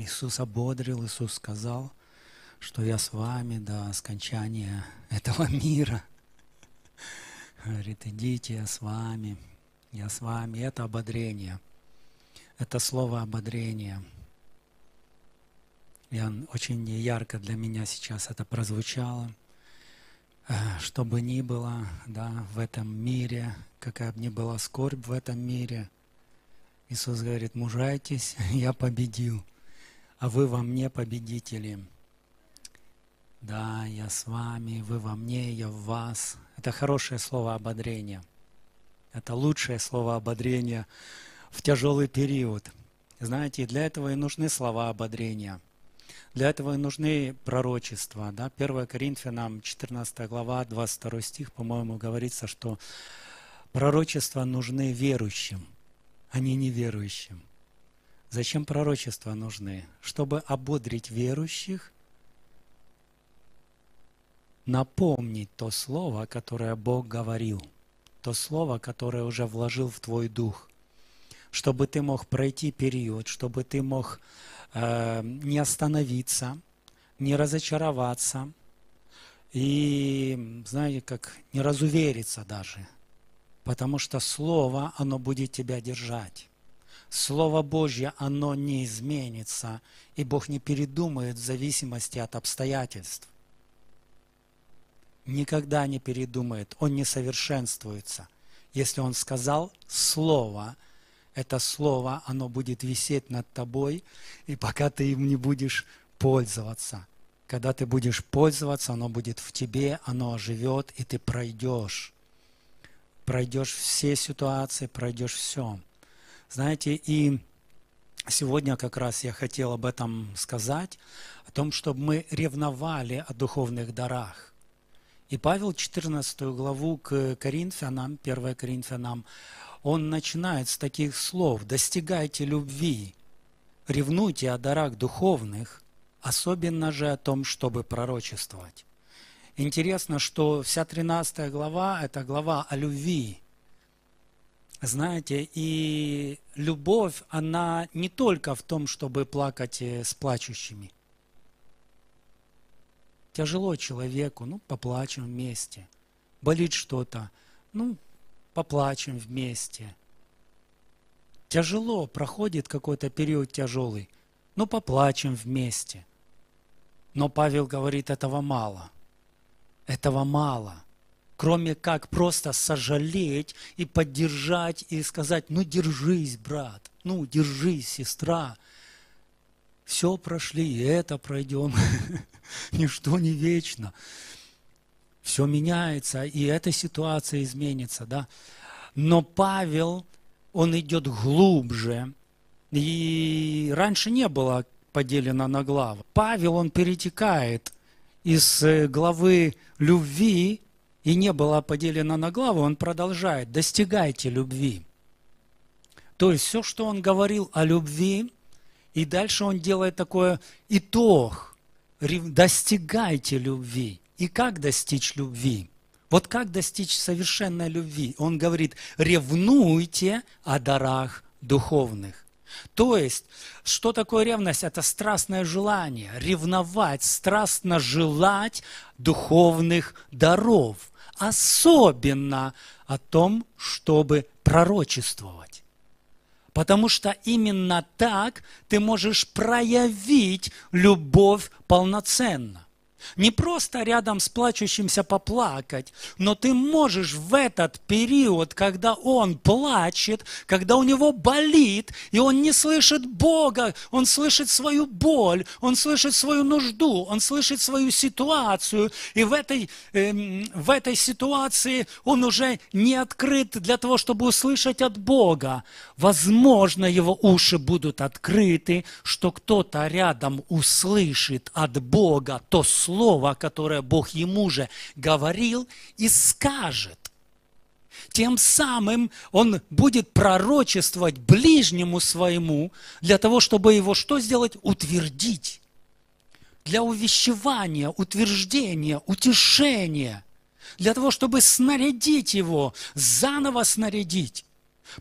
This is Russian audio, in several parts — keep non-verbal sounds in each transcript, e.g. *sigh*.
Иисус ободрил, Иисус сказал, что я с вами до скончания этого мира. Говорит, идите, я с вами, я с вами. Это ободрение. Это слово ободрение. И он, очень ярко для меня сейчас это прозвучало. Э, что бы ни было да, в этом мире, какая бы ни была скорбь в этом мире, Иисус говорит, мужайтесь, *laughs* я победил а вы во мне победители. Да, я с вами, вы во мне, я в вас. Это хорошее слово ободрения. Это лучшее слово ободрения в тяжелый период. Знаете, для этого и нужны слова ободрения. Для этого и нужны пророчества. Да? 1 Коринфянам 14 глава, 22 стих, по-моему, говорится, что пророчества нужны верующим, а не неверующим. Зачем пророчества нужны? Чтобы ободрить верующих, напомнить то слово, которое Бог говорил, то слово, которое уже вложил в твой дух, чтобы ты мог пройти период, чтобы ты мог э, не остановиться, не разочароваться и, знаете, как не разувериться даже, потому что слово, оно будет тебя держать. Слово Божье, оно не изменится, и Бог не передумает в зависимости от обстоятельств. Никогда не передумает, он не совершенствуется. Если он сказал слово, это слово, оно будет висеть над тобой, и пока ты им не будешь пользоваться. Когда ты будешь пользоваться, оно будет в тебе, оно оживет, и ты пройдешь. Пройдешь все ситуации, пройдешь все. Знаете, и сегодня как раз я хотел об этом сказать, о том, чтобы мы ревновали о духовных дарах. И Павел 14 главу к Коринфянам, 1 Коринфянам, он начинает с таких слов «Достигайте любви, ревнуйте о дарах духовных, особенно же о том, чтобы пророчествовать». Интересно, что вся 13 глава – это глава о любви – знаете, и любовь, она не только в том, чтобы плакать э, с плачущими. Тяжело человеку, ну, поплачем вместе. Болит что-то, ну, поплачем вместе. Тяжело, проходит какой-то период тяжелый, ну, поплачем вместе. Но Павел говорит, этого мало. Этого мало – кроме как просто сожалеть и поддержать и сказать, ну держись, брат, ну держись, сестра. Все прошли, и это пройдем. *laughs* Ничто не вечно. Все меняется, и эта ситуация изменится, да. Но Павел, он идет глубже. И раньше не было поделено на главы. Павел, он перетекает из э, главы любви и не была поделена на главу, он продолжает, достигайте любви. То есть все, что он говорил о любви, и дальше он делает такое итог, достигайте любви. И как достичь любви? Вот как достичь совершенной любви? Он говорит, ревнуйте о дарах духовных. То есть, что такое ревность? Это страстное желание, ревновать, страстно желать духовных даров особенно о том, чтобы пророчествовать. Потому что именно так ты можешь проявить любовь полноценно. Не просто рядом с плачущимся поплакать, но ты можешь в этот период, когда он плачет, когда у него болит, и он не слышит Бога, он слышит свою боль, он слышит свою нужду, он слышит свою ситуацию, и в этой, э, в этой ситуации он уже не открыт для того, чтобы услышать от Бога. Возможно, его уши будут открыты, что кто-то рядом услышит от Бога то слово, слово, которое Бог ему же говорил, и скажет. Тем самым он будет пророчествовать ближнему своему для того, чтобы его что сделать? Утвердить. Для увещевания, утверждения, утешения. Для того, чтобы снарядить его, заново снарядить.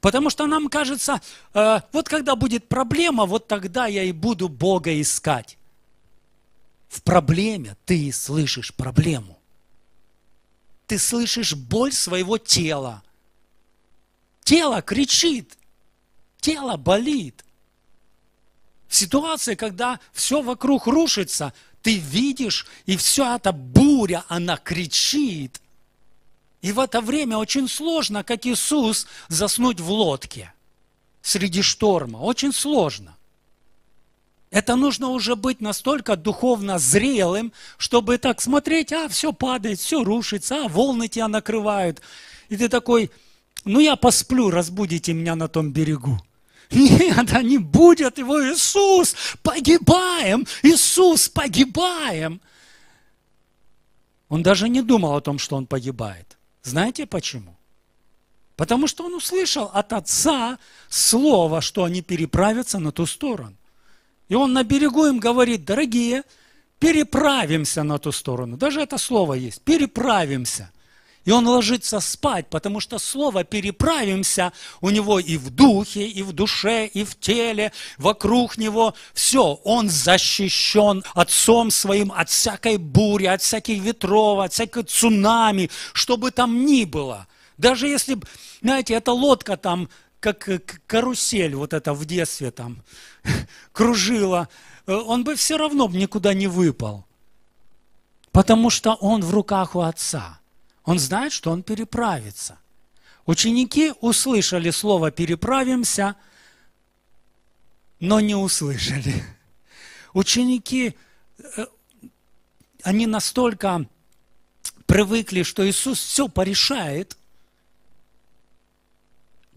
Потому что нам кажется, э, вот когда будет проблема, вот тогда я и буду Бога искать в проблеме ты слышишь проблему. Ты слышишь боль своего тела. Тело кричит, тело болит. В ситуации, когда все вокруг рушится, ты видишь, и вся эта буря, она кричит. И в это время очень сложно, как Иисус, заснуть в лодке среди шторма. Очень сложно. Это нужно уже быть настолько духовно зрелым, чтобы так смотреть, а все падает, все рушится, а волны тебя накрывают. И ты такой, ну я посплю, разбудите меня на том берегу. *laughs* Нет, они будят его, Иисус, погибаем, Иисус, погибаем. Он даже не думал о том, что он погибает. Знаете почему? Потому что он услышал от отца слово, что они переправятся на ту сторону. И он на берегу им говорит, дорогие, переправимся на ту сторону. Даже это слово есть, переправимся. И он ложится спать, потому что слово «переправимся» у него и в духе, и в душе, и в теле, вокруг него. Все, он защищен отцом своим от всякой бури, от всяких ветров, от всякой цунами, что бы там ни было. Даже если, знаете, эта лодка там как э, карусель вот это в детстве там *laughs* кружила, э, он бы все равно никуда не выпал. Потому что он в руках у отца. Он знает, что он переправится. Ученики услышали слово «переправимся», но не услышали. Ученики, э, они настолько привыкли, что Иисус все порешает,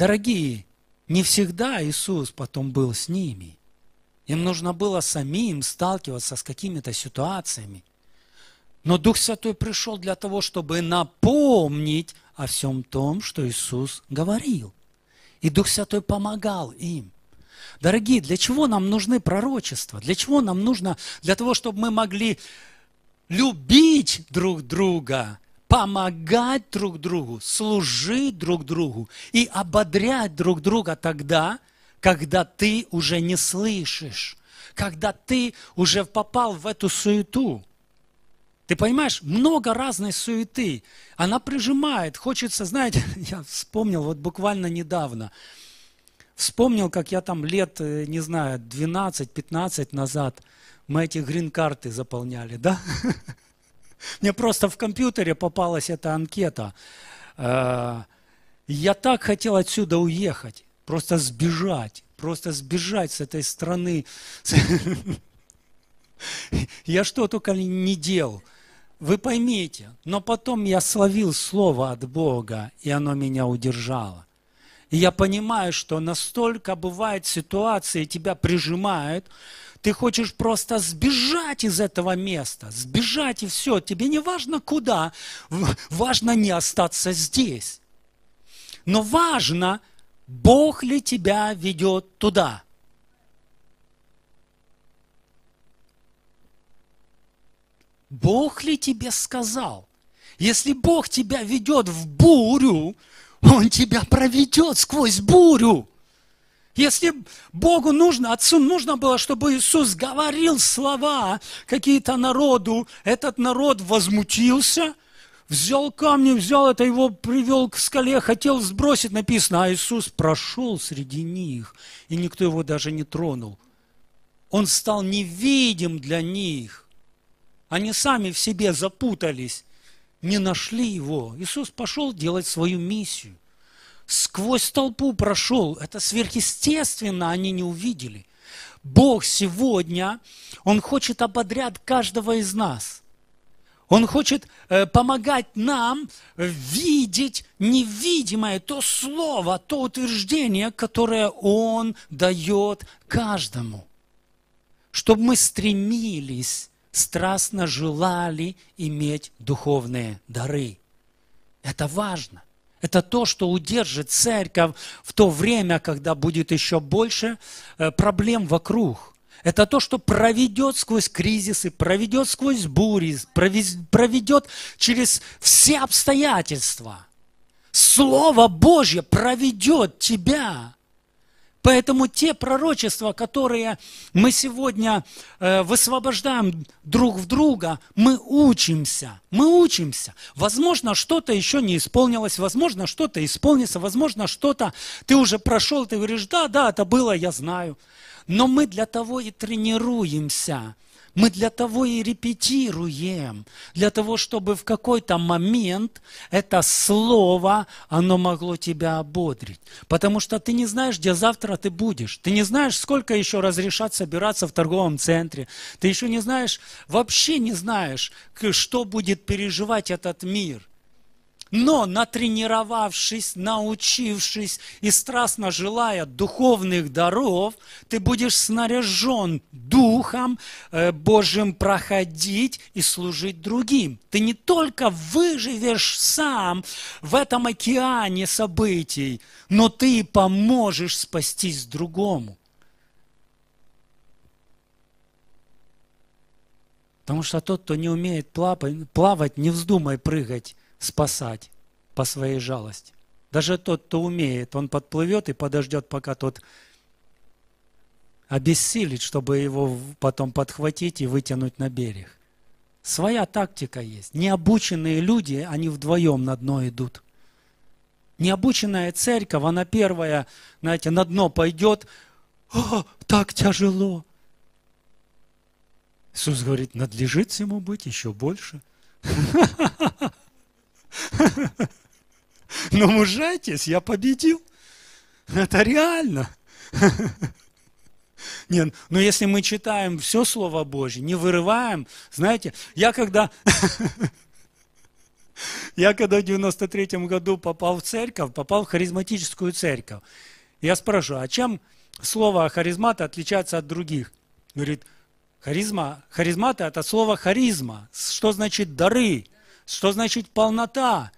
Дорогие, не всегда Иисус потом был с ними. Им нужно было самим сталкиваться с какими-то ситуациями. Но Дух Святой пришел для того, чтобы напомнить о всем том, что Иисус говорил. И Дух Святой помогал им. Дорогие, для чего нам нужны пророчества? Для чего нам нужно? Для того, чтобы мы могли любить друг друга, помогать друг другу, служить друг другу и ободрять друг друга тогда, когда ты уже не слышишь, когда ты уже попал в эту суету. Ты понимаешь, много разной суеты. Она прижимает, хочется, знаете, *laughs* я вспомнил вот буквально недавно, вспомнил, как я там лет, э, не знаю, 12-15 назад мы эти грин-карты заполняли, да? *laughs* Мне просто в компьютере попалась эта анкета. Э, я так хотел отсюда уехать, просто сбежать, просто сбежать с этой страны. *laughs* Я что только не делал. Вы поймите, но потом я словил слово от Бога, и оно меня удержало. И я понимаю, что настолько бывают ситуации, тебя прижимают, ты хочешь просто сбежать из этого места, сбежать и все. Тебе не важно куда, важно не остаться здесь. Но важно, Бог ли тебя ведет туда. Бог ли тебе сказал? Если Бог тебя ведет в бурю, Он тебя проведет сквозь бурю. Если Богу нужно, Отцу нужно было, чтобы Иисус говорил слова какие-то народу, этот народ возмутился, взял камни, взял это, его привел к скале, хотел сбросить, написано, а Иисус прошел среди них, и никто его даже не тронул. Он стал невидим для них. Они сами в себе запутались, не нашли его. Иисус пошел делать свою миссию сквозь толпу прошел. Это сверхъестественно они не увидели. Бог сегодня, Он хочет ободрять каждого из нас. Он хочет э, помогать нам видеть невидимое, то слово, то утверждение, которое Он дает каждому. Чтобы мы стремились, страстно желали иметь духовные дары. Это важно. Это то, что удержит церковь в то время, когда будет еще больше э, проблем вокруг. Это то, что проведет сквозь кризисы, проведет сквозь бури, проведет через все обстоятельства. Слово Божье проведет тебя Поэтому те пророчества, которые мы сегодня э, высвобождаем друг в друга, мы учимся, мы учимся. Возможно, что-то еще не исполнилось, возможно, что-то исполнится, возможно, что-то ты уже прошел, ты говоришь, да, да, это было, я знаю. Но мы для того и тренируемся – мы для того и репетируем, для того, чтобы в какой-то момент это слово, оно могло тебя ободрить. Потому что ты не знаешь, где завтра ты будешь. Ты не знаешь, сколько еще разрешат собираться в торговом центре. Ты еще не знаешь, вообще не знаешь, что будет переживать этот мир. Но натренировавшись, научившись и страстно желая духовных даров, ты будешь снаряжен Духом э, Божьим проходить и служить другим. Ты не только выживешь сам в этом океане событий, но ты и поможешь спастись другому. Потому что тот, кто не умеет плавать, плавать не вздумай прыгать спасать по своей жалости. Даже тот, кто умеет, он подплывет и подождет, пока тот обессилит, чтобы его потом подхватить и вытянуть на берег. Своя тактика есть. Необученные люди, они вдвоем на дно идут. Необученная церковь, она первая, знаете, на дно пойдет. О, так тяжело. Иисус говорит, надлежит ему быть еще больше. *laughs* *laughs* Но мужайтесь, я победил. Это реально. *laughs* Нет, но ну если мы читаем все Слово Божье, не вырываем, знаете, я когда... *laughs* Я когда в 93 году попал в церковь, попал в харизматическую церковь. Я спрашиваю, а чем слово харизмата отличается от других? Говорит, харизма, Харизматы, это слово харизма. Что значит дары? Что значит полнота?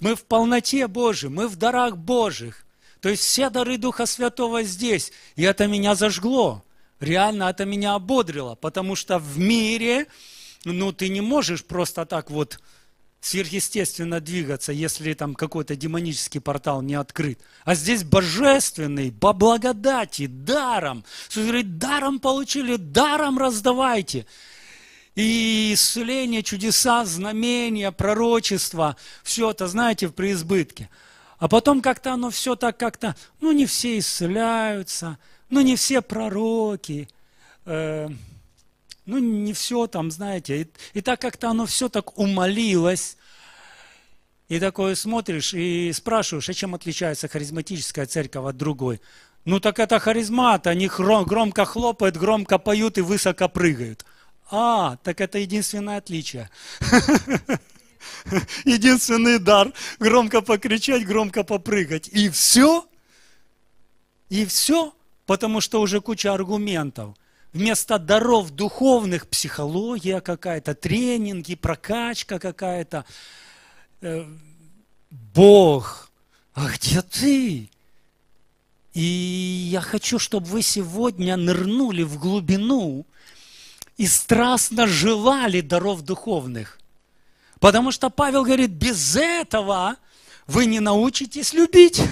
Мы в полноте Божьей, мы в дарах Божьих. То есть все дары Духа Святого здесь. И это меня зажгло. Реально это меня ободрило, потому что в мире, ну, ты не можешь просто так вот сверхъестественно двигаться, если там какой-то демонический портал не открыт. А здесь божественный, по благодати, даром. Иисус говорит, даром получили, даром раздавайте. И исцеление, чудеса, знамения, пророчества, все это, знаете, в преизбытке. А потом как-то оно все так как-то, ну не все исцеляются, ну не все пророки, э, ну не все там, знаете. И, и так как-то оно все так умолилось, и такое смотришь и спрашиваешь, а чем отличается харизматическая церковь от другой? Ну так это харизмат, они громко хлопают, громко поют и высоко прыгают – а, так это единственное отличие. *laughs* Единственный дар. Громко покричать, громко попрыгать. И все. И все. Потому что уже куча аргументов. Вместо даров духовных психология какая-то, тренинги, прокачка какая-то. Э, Бог, а где ты? И я хочу, чтобы вы сегодня нырнули в глубину и страстно желали даров духовных. Потому что Павел говорит, без этого вы не научитесь любить. *laughs*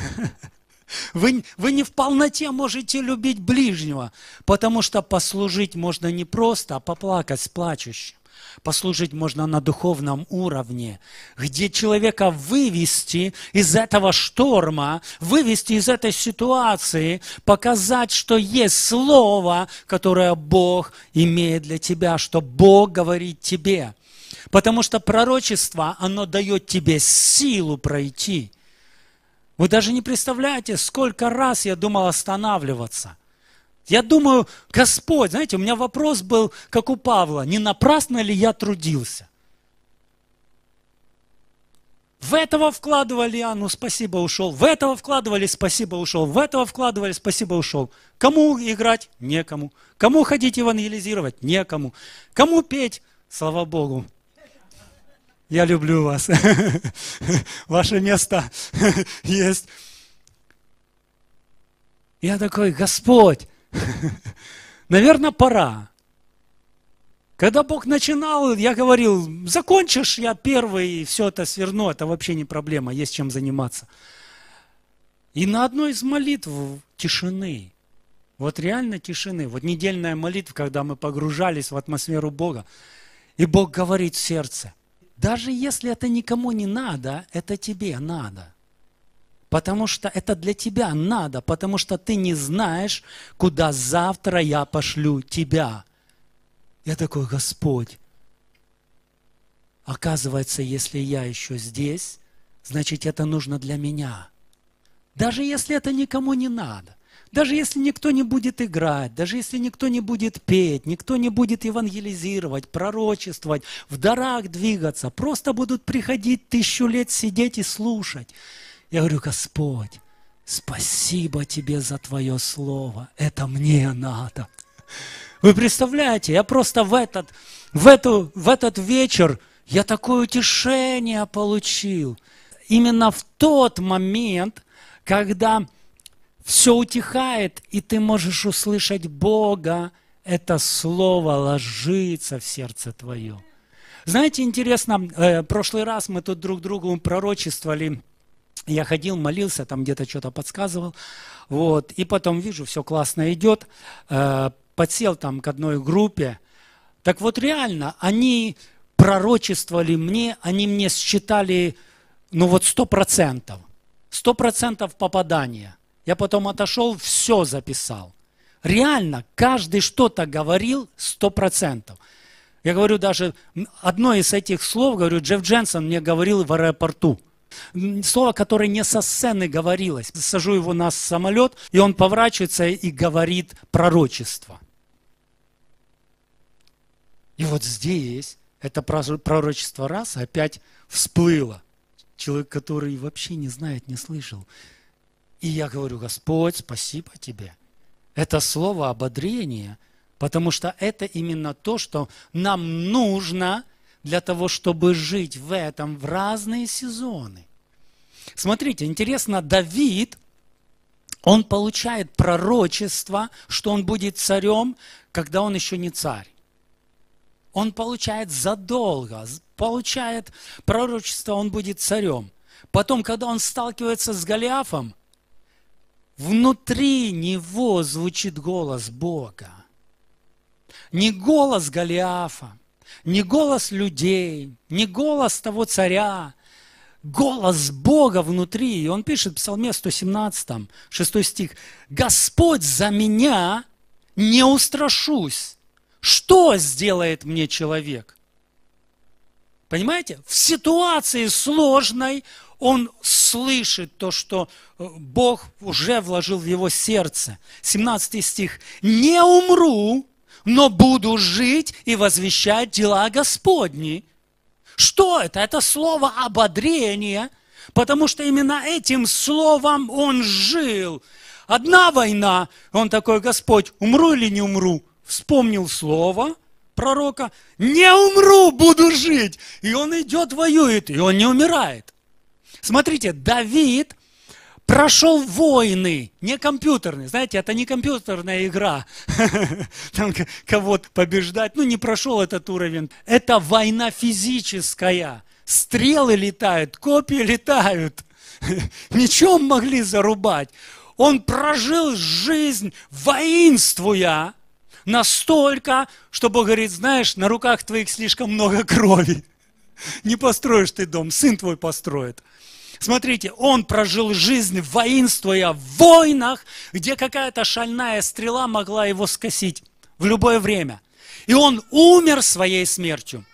Вы, вы не в полноте можете любить ближнего, потому что послужить можно не просто, а поплакать с плачущим. Послужить можно на духовном уровне, где человека вывести из этого шторма, вывести из этой ситуации, показать, что есть слово, которое Бог имеет для тебя, что Бог говорит тебе. Потому что пророчество, оно дает тебе силу пройти. Вы даже не представляете, сколько раз я думал останавливаться – я думаю, Господь, знаете, у меня вопрос был, как у Павла, не напрасно ли я трудился? В этого вкладывали, а ну спасибо ушел. В этого вкладывали, спасибо ушел. В этого вкладывали, спасибо ушел. Кому играть? Некому. Кому ходить евангелизировать? Некому. Кому петь? Слава Богу. Я люблю вас. *laughs* Ваше место *laughs* есть. Я такой, Господь, *laughs* Наверное, пора. Когда Бог начинал, я говорил, закончишь, я первый, и все это сверну, это вообще не проблема, есть чем заниматься. И на одной из молитв тишины, вот реально тишины, вот недельная молитва, когда мы погружались в атмосферу Бога, и Бог говорит в сердце, даже если это никому не надо, это тебе надо. Потому что это для тебя надо, потому что ты не знаешь, куда завтра я пошлю тебя. Я такой, Господь, оказывается, если я еще здесь, значит, это нужно для меня. Даже если это никому не надо, даже если никто не будет играть, даже если никто не будет петь, никто не будет евангелизировать, пророчествовать, в дарах двигаться, просто будут приходить тысячу лет сидеть и слушать – я говорю, Господь, спасибо тебе за твое слово, это мне надо. Вы представляете, я просто в этот, в, эту, в этот вечер, я такое утешение получил. Именно в тот момент, когда все утихает, и ты можешь услышать Бога, это слово ложится в сердце твое. Знаете, интересно, э, в прошлый раз мы тут друг другу пророчествовали я ходил, молился, там где-то что-то подсказывал. Вот. И потом вижу, все классно идет. Э, подсел там к одной группе. Так вот реально, они пророчествовали мне, они мне считали, ну вот сто процентов. Сто процентов попадания. Я потом отошел, все записал. Реально, каждый что-то говорил сто процентов. Я говорю даже, одно из этих слов, говорю, Джефф Дженсон мне говорил в аэропорту – Слово, которое не со сцены говорилось. Сажу его на самолет, и он поворачивается и говорит пророчество. И вот здесь это пророчество раз опять всплыло. Человек, который вообще не знает, не слышал. И я говорю, Господь, спасибо тебе. Это слово ободрение, потому что это именно то, что нам нужно – для того, чтобы жить в этом в разные сезоны. Смотрите, интересно, Давид, он получает пророчество, что он будет царем, когда он еще не царь. Он получает задолго, получает пророчество, он будет царем. Потом, когда он сталкивается с Голиафом, внутри него звучит голос Бога. Не голос Голиафа, не голос людей, не голос того царя, голос Бога внутри. И он пишет в Псалме 117, 6 стих, «Господь за меня не устрашусь. Что сделает мне человек?» Понимаете? В ситуации сложной он слышит то, что э, Бог уже вложил в его сердце. 17 стих. «Не умру, но буду жить и возвещать дела Господни. Что это? Это слово ободрение, потому что именно этим словом он жил. Одна война, он такой, Господь, умру или не умру? Вспомнил слово пророка, не умру, буду жить. И он идет, воюет, и он не умирает. Смотрите, Давид – прошел войны, не компьютерные. Знаете, это не компьютерная игра, *laughs* там кого-то побеждать. Ну, не прошел этот уровень. Это война физическая. Стрелы летают, копии летают. Ничем *laughs* могли зарубать. Он прожил жизнь воинствуя настолько, что Бог говорит, знаешь, на руках твоих слишком много крови. *laughs* Не построишь ты дом, сын твой построит. Смотрите, он прожил жизнь воинствуя в войнах, где какая-то шальная стрела могла его скосить в любое время. И он умер своей смертью.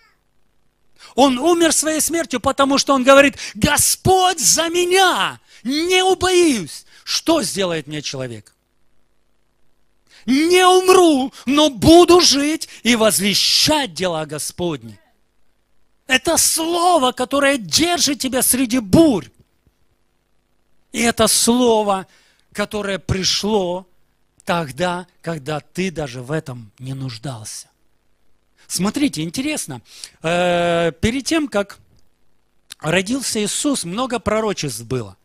Он умер своей смертью, потому что он говорит, Господь за меня, не убоюсь. Что сделает мне человек? Не умру, но буду жить и возвещать дела Господни. Это слово, которое держит тебя среди бурь. И это слово, которое пришло тогда, когда ты даже в этом не нуждался. Смотрите, интересно, э, перед тем, как родился Иисус, много пророчеств было.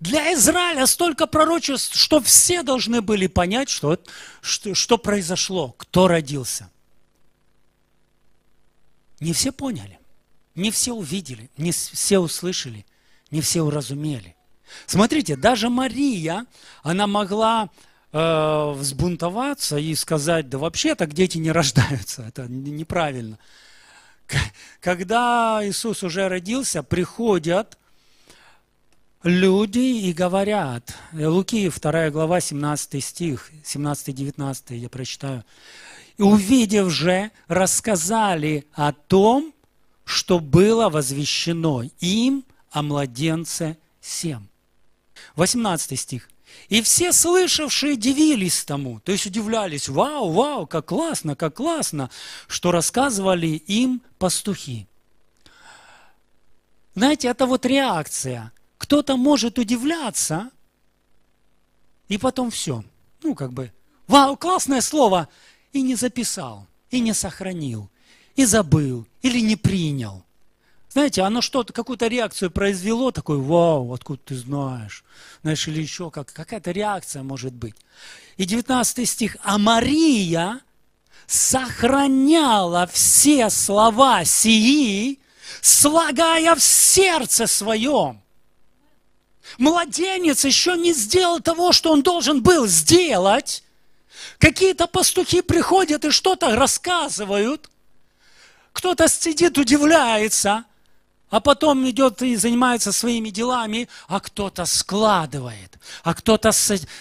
Для Израиля столько пророчеств, что все должны были понять, что, что, что произошло, кто родился. Не все поняли, не все увидели, не все услышали, не все уразумели. Смотрите, даже Мария, она могла э, взбунтоваться и сказать, да вообще так дети не рождаются, это неправильно. Когда Иисус уже родился, приходят люди и говорят, э, Луки 2 глава 17 стих, 17-19 я прочитаю, «И увидев же, рассказали о том, что было возвещено им о младенце Сем». 18 стих. «И все слышавшие дивились тому». То есть удивлялись, вау, вау, как классно, как классно, что рассказывали им пастухи. Знаете, это вот реакция. Кто-то может удивляться, и потом все. Ну, как бы, вау, классное слово, и не записал, и не сохранил, и забыл, или не принял знаете, оно что-то, какую-то реакцию произвело, такой, вау, откуда ты знаешь, знаешь, или еще как, какая-то реакция может быть. И 19 стих, а Мария сохраняла все слова сии, слагая в сердце своем. Младенец еще не сделал того, что он должен был сделать. Какие-то пастухи приходят и что-то рассказывают. Кто-то сидит, удивляется – а потом идет и занимается своими делами, а кто-то складывает, а кто-то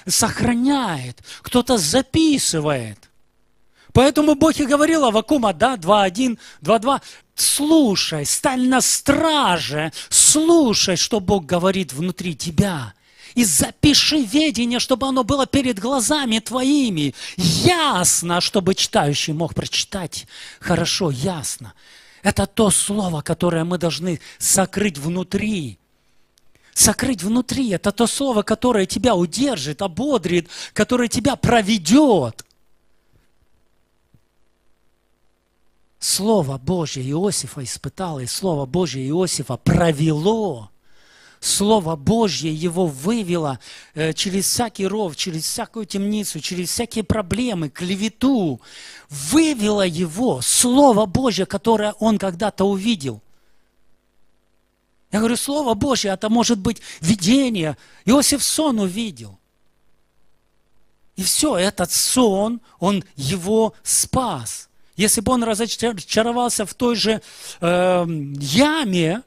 сохраняет, кто-то записывает. Поэтому Бог и говорил Авакума, да, 2.1, 2.2, слушай, стань на страже, слушай, что Бог говорит внутри тебя. И запиши ведение, чтобы оно было перед глазами твоими. Ясно, чтобы читающий мог прочитать хорошо, ясно. Это то слово, которое мы должны сокрыть внутри. Сокрыть внутри – это то слово, которое тебя удержит, ободрит, которое тебя проведет. Слово Божье Иосифа испытало, и Слово Божье Иосифа провело – Слово Божье его вывело э, через всякий ров, через всякую темницу, через всякие проблемы, клевету. Вывело его Слово Божье, которое он когда-то увидел. Я говорю, Слово Божье, это может быть видение. Иосиф сон увидел. И все, этот сон, он его спас. Если бы он разочаровался в той же э, яме,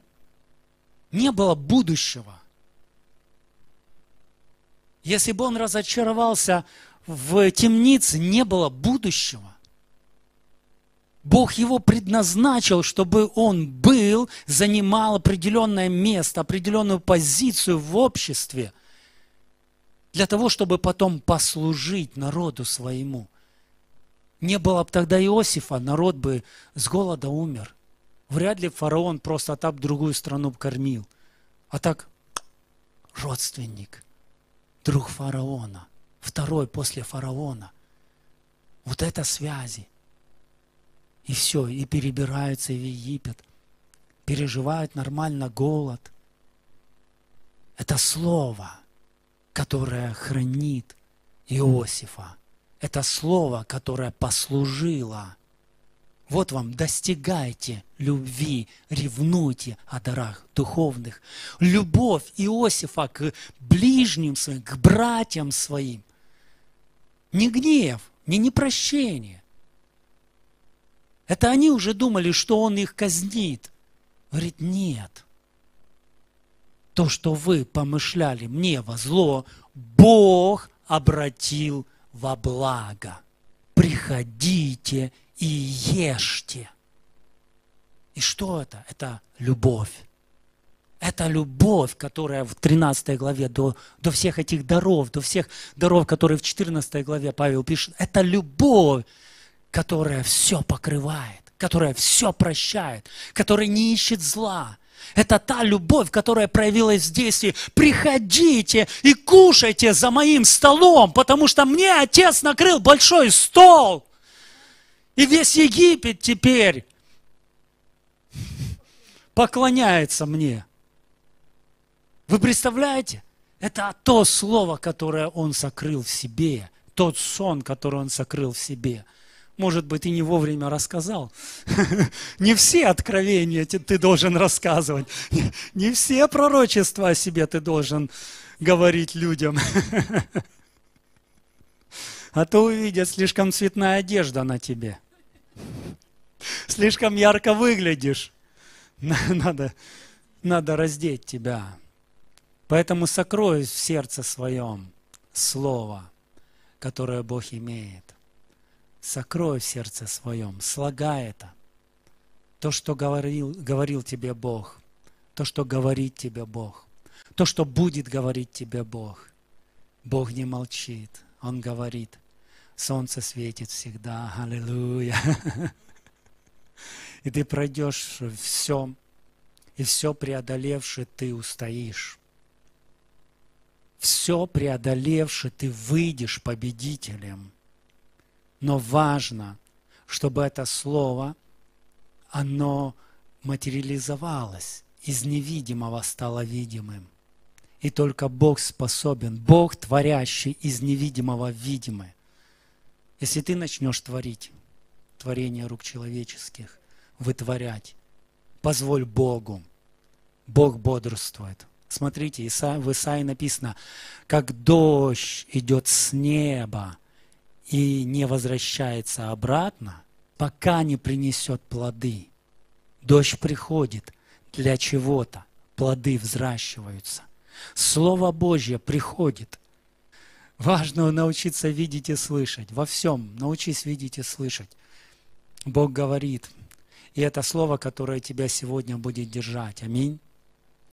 не было будущего. Если бы он разочаровался в темнице, не было будущего. Бог его предназначил, чтобы он был, занимал определенное место, определенную позицию в обществе, для того, чтобы потом послужить народу своему. Не было бы тогда Иосифа, народ бы с голода умер. Вряд ли фараон просто так другую страну кормил. А так родственник, друг фараона, второй после фараона. Вот это связи. И все, и перебираются в Египет. Переживают нормально голод. Это слово, которое хранит Иосифа. Это слово, которое послужило – вот вам, достигайте любви, ревнуйте о дарах духовных. Любовь Иосифа к ближним своим, к братьям своим. Не гнев, не непрощение. Это они уже думали, что он их казнит. Говорит, нет. То, что вы помышляли мне во зло, Бог обратил во благо. Приходите и ешьте. И что это? Это любовь. Это любовь, которая в 13 главе, до, до всех этих даров, до всех даров, которые в 14 главе Павел пишет, это любовь, которая все покрывает, которая все прощает, которая не ищет зла. Это та любовь, которая проявилась в действии. приходите и кушайте за моим столом, потому что мне Отец накрыл большой стол. И весь Египет теперь поклоняется мне. Вы представляете? Это то слово, которое он сокрыл в себе, тот сон, который он сокрыл в себе. Может быть, и не вовремя рассказал. *laughs* Не все откровения ты должен рассказывать. *laughs* Не все пророчества о себе ты должен говорить людям. *laughs* А то увидят слишком цветная одежда на тебе слишком ярко выглядишь. Надо, надо раздеть тебя. Поэтому сокрой в сердце своем слово, которое Бог имеет. Сокрой в сердце своем, слагай это. То, что говорил, говорил тебе Бог, то, что говорит тебе Бог, то, что будет говорить тебе Бог. Бог не молчит, Он говорит. Солнце светит всегда, аллилуйя. *laughs* И ты пройдешь все, и все преодолевши ты устоишь. Все преодолевши ты выйдешь победителем. Но важно, чтобы это слово, оно материализовалось, из невидимого стало видимым. И только Бог способен, Бог, творящий из невидимого видимое. Если ты начнешь творить, творения рук человеческих, вытворять. Позволь Богу. Бог бодрствует. Смотрите, в Исаии написано, как дождь идет с неба и не возвращается обратно, пока не принесет плоды. Дождь приходит для чего-то, плоды взращиваются. Слово Божье приходит. Важно научиться видеть и слышать. Во всем научись видеть и слышать. Бог говорит. И это слово, которое тебя сегодня будет держать. Аминь.